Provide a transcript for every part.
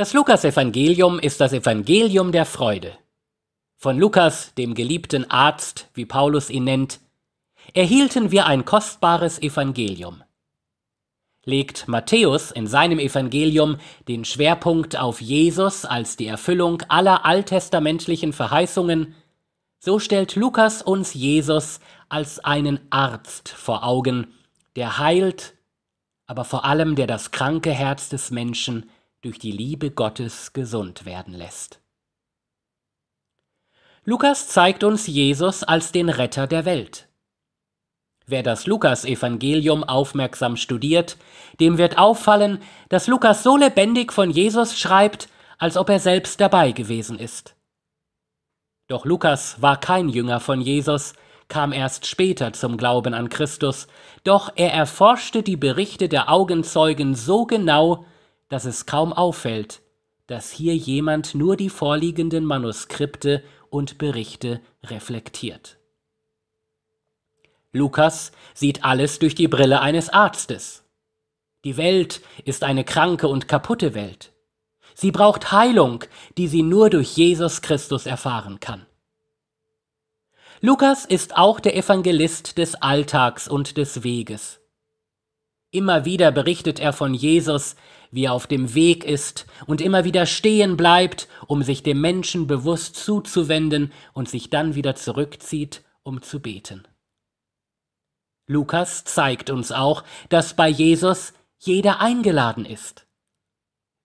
Das Lukas-Evangelium ist das Evangelium der Freude. Von Lukas, dem geliebten Arzt, wie Paulus ihn nennt, erhielten wir ein kostbares Evangelium. Legt Matthäus in seinem Evangelium den Schwerpunkt auf Jesus als die Erfüllung aller alttestamentlichen Verheißungen, so stellt Lukas uns Jesus als einen Arzt vor Augen, der heilt, aber vor allem der das kranke Herz des Menschen durch die Liebe Gottes gesund werden lässt. Lukas zeigt uns Jesus als den Retter der Welt. Wer das Lukas-Evangelium aufmerksam studiert, dem wird auffallen, dass Lukas so lebendig von Jesus schreibt, als ob er selbst dabei gewesen ist. Doch Lukas war kein Jünger von Jesus, kam erst später zum Glauben an Christus, doch er erforschte die Berichte der Augenzeugen so genau, dass es kaum auffällt, dass hier jemand nur die vorliegenden Manuskripte und Berichte reflektiert. Lukas sieht alles durch die Brille eines Arztes. Die Welt ist eine kranke und kaputte Welt. Sie braucht Heilung, die sie nur durch Jesus Christus erfahren kann. Lukas ist auch der Evangelist des Alltags und des Weges. Immer wieder berichtet er von Jesus, wie er auf dem Weg ist und immer wieder stehen bleibt, um sich dem Menschen bewusst zuzuwenden und sich dann wieder zurückzieht, um zu beten. Lukas zeigt uns auch, dass bei Jesus jeder eingeladen ist.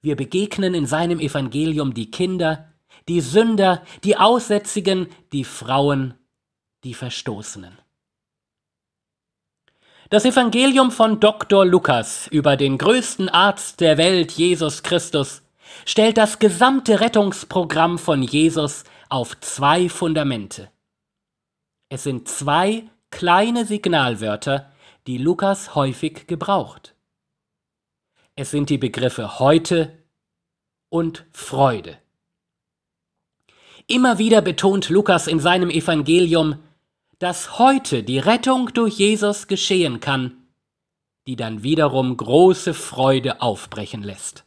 Wir begegnen in seinem Evangelium die Kinder, die Sünder, die Aussätzigen, die Frauen, die Verstoßenen. Das Evangelium von Dr. Lukas über den größten Arzt der Welt, Jesus Christus, stellt das gesamte Rettungsprogramm von Jesus auf zwei Fundamente. Es sind zwei kleine Signalwörter, die Lukas häufig gebraucht. Es sind die Begriffe heute und Freude. Immer wieder betont Lukas in seinem Evangelium, dass heute die Rettung durch Jesus geschehen kann, die dann wiederum große Freude aufbrechen lässt.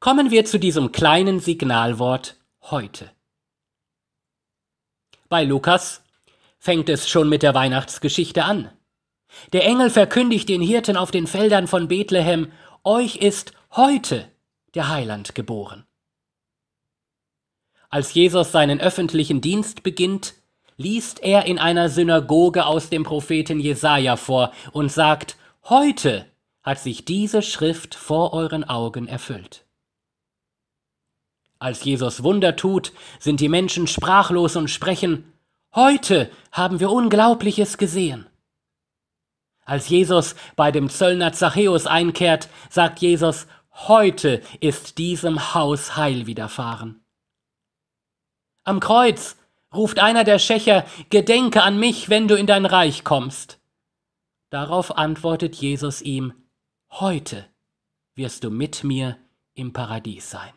Kommen wir zu diesem kleinen Signalwort heute. Bei Lukas fängt es schon mit der Weihnachtsgeschichte an. Der Engel verkündigt den Hirten auf den Feldern von Bethlehem, euch ist heute der Heiland geboren. Als Jesus seinen öffentlichen Dienst beginnt, liest er in einer Synagoge aus dem Propheten Jesaja vor und sagt: Heute hat sich diese Schrift vor euren Augen erfüllt. Als Jesus Wunder tut, sind die Menschen sprachlos und sprechen: Heute haben wir Unglaubliches gesehen. Als Jesus bei dem Zöllner Zachäus einkehrt, sagt Jesus, heute ist diesem Haus Heil widerfahren. Am Kreuz, ruft einer der Schächer, gedenke an mich, wenn du in dein Reich kommst. Darauf antwortet Jesus ihm, heute wirst du mit mir im Paradies sein.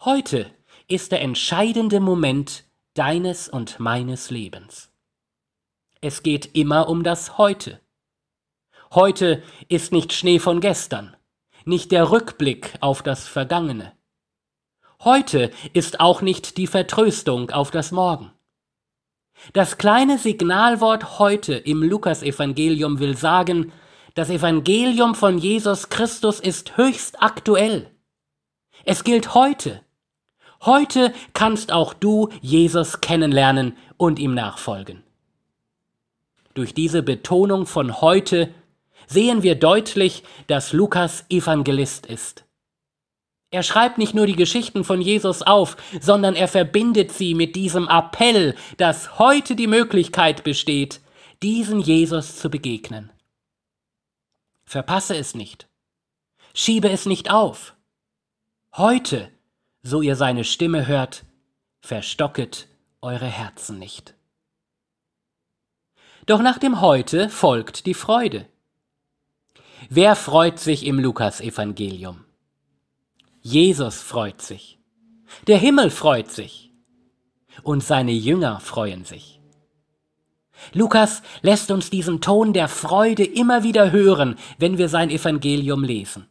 Heute ist der entscheidende Moment deines und meines Lebens. Es geht immer um das Heute. Heute ist nicht Schnee von gestern, nicht der Rückblick auf das Vergangene. Heute ist auch nicht die Vertröstung auf das Morgen. Das kleine Signalwort heute im Lukasevangelium will sagen, das Evangelium von Jesus Christus ist höchst aktuell. Es gilt heute. Heute kannst auch du Jesus kennenlernen und ihm nachfolgen. Durch diese Betonung von heute sehen wir deutlich, dass Lukas Evangelist ist. Er schreibt nicht nur die Geschichten von Jesus auf, sondern er verbindet sie mit diesem Appell, dass heute die Möglichkeit besteht, diesen Jesus zu begegnen. Verpasse es nicht. Schiebe es nicht auf. Heute, so ihr seine Stimme hört, verstocket eure Herzen nicht. Doch nach dem Heute folgt die Freude. Wer freut sich im Lukas-Evangelium? Jesus freut sich. Der Himmel freut sich. Und seine Jünger freuen sich. Lukas lässt uns diesen Ton der Freude immer wieder hören, wenn wir sein Evangelium lesen.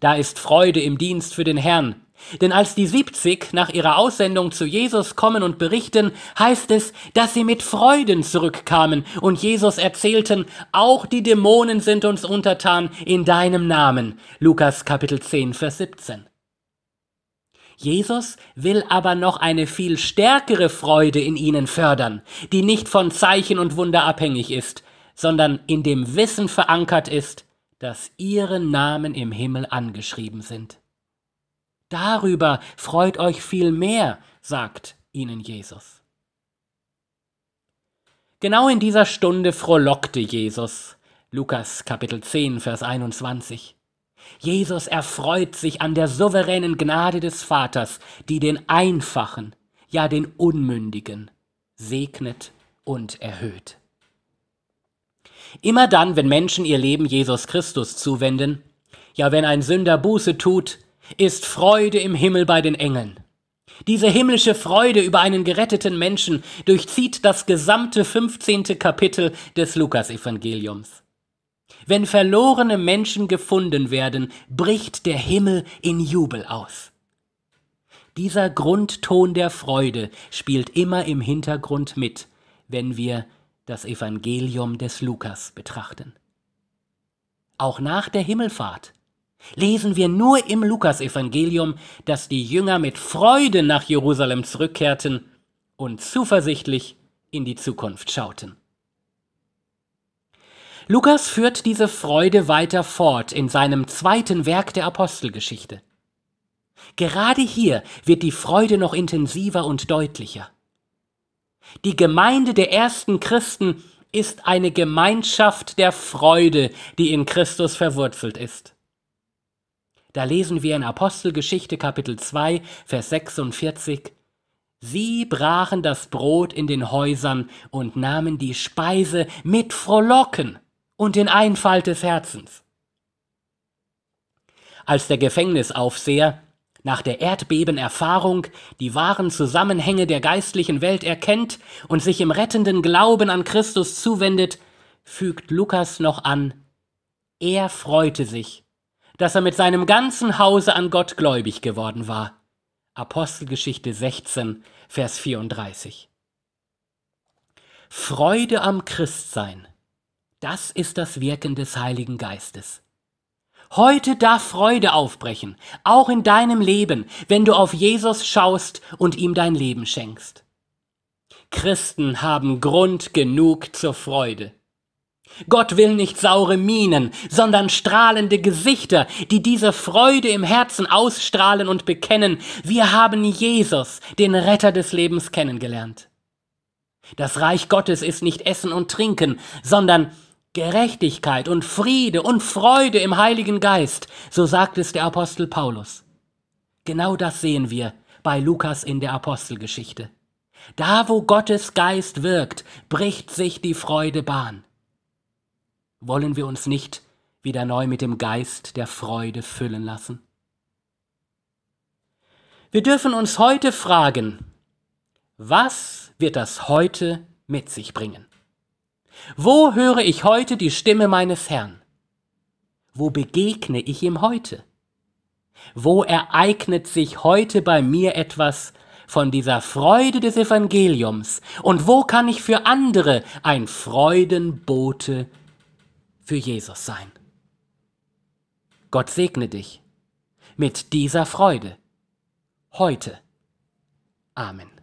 Da ist Freude im Dienst für den Herrn, denn als die 70 nach ihrer Aussendung zu Jesus kommen und berichten, heißt es, dass sie mit Freuden zurückkamen und Jesus erzählten, auch die Dämonen sind uns untertan in deinem Namen. Lukas Kapitel 10, Vers 17. Jesus will aber noch eine viel stärkere Freude in ihnen fördern, die nicht von Zeichen und Wunder abhängig ist, sondern in dem Wissen verankert ist, dass ihre Namen im Himmel angeschrieben sind. Darüber freut euch viel mehr, sagt ihnen Jesus. Genau in dieser Stunde frohlockte Jesus. Lukas Kapitel 10, Vers 21. Jesus erfreut sich an der souveränen Gnade des Vaters, die den Einfachen, ja den Unmündigen segnet und erhöht. Immer dann, wenn Menschen ihr Leben Jesus Christus zuwenden, ja wenn ein Sünder Buße tut, ist Freude im Himmel bei den Engeln. Diese himmlische Freude über einen geretteten Menschen durchzieht das gesamte 15. Kapitel des Lukasevangeliums. Wenn verlorene Menschen gefunden werden, bricht der Himmel in Jubel aus. Dieser Grundton der Freude spielt immer im Hintergrund mit, wenn wir das Evangelium des Lukas betrachten. Auch nach der Himmelfahrt lesen wir nur im Lukasevangelium, dass die Jünger mit Freude nach Jerusalem zurückkehrten und zuversichtlich in die Zukunft schauten. Lukas führt diese Freude weiter fort in seinem zweiten Werk der Apostelgeschichte. Gerade hier wird die Freude noch intensiver und deutlicher. Die Gemeinde der ersten Christen ist eine Gemeinschaft der Freude, die in Christus verwurzelt ist. Da lesen wir in Apostelgeschichte Kapitel 2, Vers 46 Sie brachen das Brot in den Häusern und nahmen die Speise mit Frohlocken und in Einfalt des Herzens. Als der Gefängnisaufseher nach der Erdbebenerfahrung die wahren Zusammenhänge der geistlichen Welt erkennt und sich im rettenden Glauben an Christus zuwendet, fügt Lukas noch an, er freute sich dass er mit seinem ganzen Hause an Gott gläubig geworden war. Apostelgeschichte 16, Vers 34. Freude am Christsein. Das ist das Wirken des Heiligen Geistes. Heute darf Freude aufbrechen, auch in deinem Leben, wenn du auf Jesus schaust und ihm dein Leben schenkst. Christen haben Grund genug zur Freude. Gott will nicht saure Mienen, sondern strahlende Gesichter, die diese Freude im Herzen ausstrahlen und bekennen, wir haben Jesus, den Retter des Lebens, kennengelernt. Das Reich Gottes ist nicht Essen und Trinken, sondern Gerechtigkeit und Friede und Freude im Heiligen Geist, so sagt es der Apostel Paulus. Genau das sehen wir bei Lukas in der Apostelgeschichte. Da, wo Gottes Geist wirkt, bricht sich die Freude Bahn wollen wir uns nicht wieder neu mit dem Geist der Freude füllen lassen? Wir dürfen uns heute fragen, was wird das heute mit sich bringen? Wo höre ich heute die Stimme meines Herrn? Wo begegne ich ihm heute? Wo ereignet sich heute bei mir etwas von dieser Freude des Evangeliums? Und wo kann ich für andere ein Freudenbote für Jesus sein. Gott segne dich mit dieser Freude heute. Amen.